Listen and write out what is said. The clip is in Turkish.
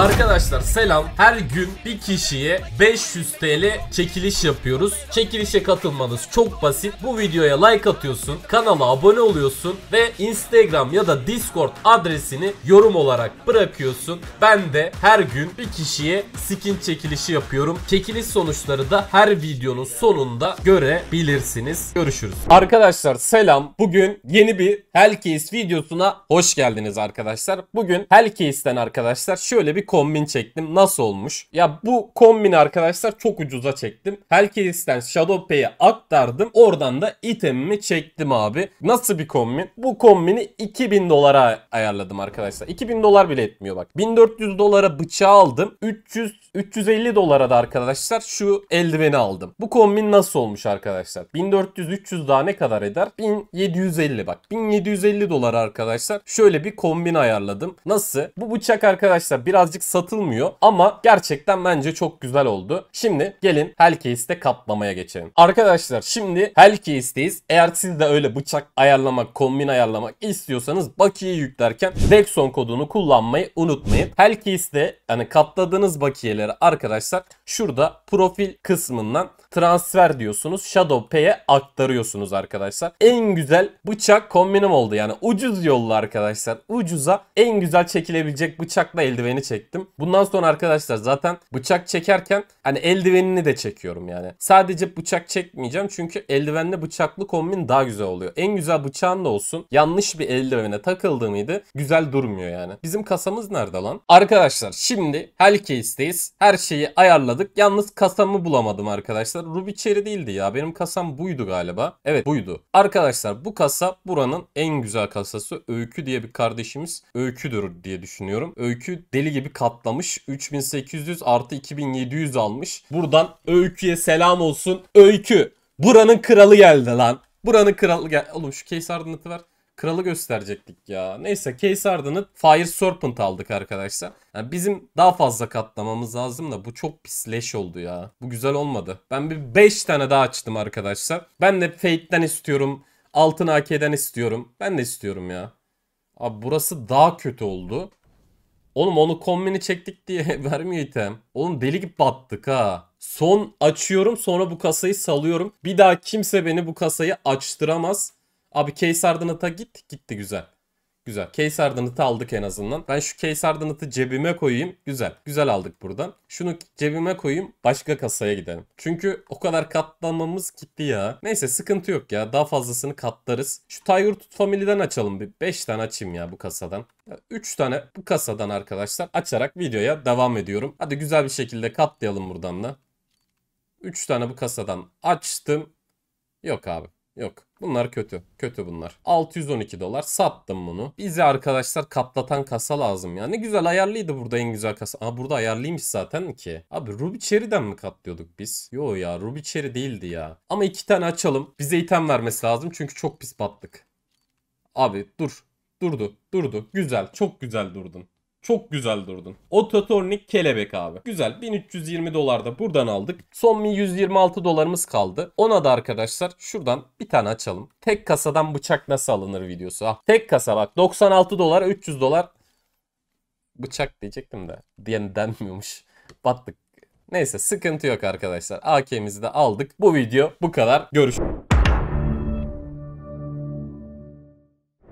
Arkadaşlar selam. Her gün bir kişiye 500 TL çekiliş yapıyoruz. Çekilişe katılmanız çok basit. Bu videoya like atıyorsun, kanala abone oluyorsun ve Instagram ya da Discord adresini yorum olarak bırakıyorsun. Ben de her gün bir kişiye skin çekilişi yapıyorum. Çekiliş sonuçları da her videonun sonunda görebilirsiniz. Görüşürüz. Arkadaşlar selam. Bugün yeni bir Hellcase videosuna hoş geldiniz arkadaşlar. Bugün Hellcase'den arkadaşlar şöyle bir kombin çektim. Nasıl olmuş? Ya bu kombini arkadaşlar çok ucuza çektim. Herkes'ten Shadow Pay'e aktardım. Oradan da itemimi çektim abi. Nasıl bir kombin? Bu kombini 2000 dolara ayarladım arkadaşlar. 2000 dolar bile etmiyor bak. 1400 dolara bıçağı aldım. 300 350 dolara da arkadaşlar şu eldiveni aldım. Bu kombin nasıl olmuş arkadaşlar? 1400-300 daha ne kadar eder? 1750 bak. 1750 dolar arkadaşlar. Şöyle bir kombin ayarladım. Nasıl? Bu bıçak arkadaşlar birazcık artık satılmıyor ama gerçekten bence çok güzel oldu. Şimdi gelin Hellcase'de katlamaya geçelim. Arkadaşlar şimdi Hellcase'deyiz. Eğer siz de öyle bıçak ayarlamak, kombin ayarlamak istiyorsanız bakiye yüklerken Dexon kodunu kullanmayı unutmayın. Hellcase'de yani katladığınız bakiyeleri arkadaşlar şurada profil kısmından transfer diyorsunuz. Shadow Pay'e aktarıyorsunuz arkadaşlar. En güzel bıçak kombinim oldu yani. Ucuz yolla arkadaşlar. Ucuza en güzel çekilebilecek bıçakla eldiveni çektim. Bundan sonra arkadaşlar zaten bıçak çekerken hani eldivenini de çekiyorum yani. Sadece bıçak çekmeyeceğim çünkü eldivenle bıçaklı kombin daha güzel oluyor. En güzel bıçağın da olsun. Yanlış bir eldivene takıldı mıydı güzel durmuyor yani. Bizim kasamız nerede lan? Arkadaşlar şimdi Hellcase'deyiz. Her şeyi ayarladık. Yalnız kasamı bulamadım arkadaşlar arkadaşlar Rubicherry değildi ya. Benim kasam buydu galiba. Evet buydu. Arkadaşlar bu kasa buranın en güzel kasası. Öykü diye bir kardeşimiz Öykü'dür diye düşünüyorum. Öykü deli gibi katlamış. 3800 artı 2700 almış. Buradan Öykü'ye selam olsun. Öykü buranın kralı geldi lan. Buranın kralı gel. Oğlum şu case ardınatı ver. Kralı gösterecektik ya. Neyse Case Harden'ı Fire Serpent aldık arkadaşlar. Yani bizim daha fazla katlamamız lazım da bu çok pisleş oldu ya. Bu güzel olmadı. Ben bir 5 tane daha açtım arkadaşlar. Ben de Fate'den istiyorum. Altın AK'den istiyorum. Ben de istiyorum ya. Abi burası daha kötü oldu. Oğlum onu kombini çektik diye vermiyor item. Oğlum deli gibi battık ha. Son açıyorum sonra bu kasayı salıyorum. Bir daha kimse beni bu kasayı açtıramaz. Abi Case Ardenat'a git. Gitti güzel. Güzel. Case Ardenat'ı aldık en azından. Ben şu Case Ardenat'ı cebime koyayım. Güzel. Güzel aldık buradan. Şunu cebime koyayım. Başka kasaya gidelim. Çünkü o kadar katlamamız gitti ya. Neyse sıkıntı yok ya. Daha fazlasını katlarız. Şu Tiger Tut Family'den açalım. Bir 5 tane açayım ya bu kasadan. 3 tane bu kasadan arkadaşlar açarak videoya devam ediyorum. Hadi güzel bir şekilde katlayalım buradan da. 3 tane bu kasadan açtım. Yok abi. Yok. Bunlar kötü. Kötü bunlar. 612 dolar sattım bunu. Bizi arkadaşlar katlatan kasa lazım ya. Ne güzel ayarlıydı burada en güzel kasa. Aa burada ayarlıymış zaten ki. Abi Ruby Cherry'den mi katlıyorduk biz? Yo ya Ruby Cherry değildi ya. Ama iki tane açalım. Bize item vermesi lazım çünkü çok pis battık. Abi dur. Durdu. Durdu. Güzel. Çok güzel durdun. Çok güzel durdun. Ototornik kelebek abi. Güzel. 1320 dolarda buradan aldık. Son bir 126 dolarımız kaldı. Ona da arkadaşlar şuradan bir tane açalım. Tek kasadan bıçak nasıl alınır videosu. Ah, tek kasa bak 96 dolar 300 dolar bıçak diyecektim de diyen denmiyormuş. Battık. Neyse sıkıntı yok arkadaşlar. AK'mizi de aldık. Bu video bu kadar. Görüşürüz.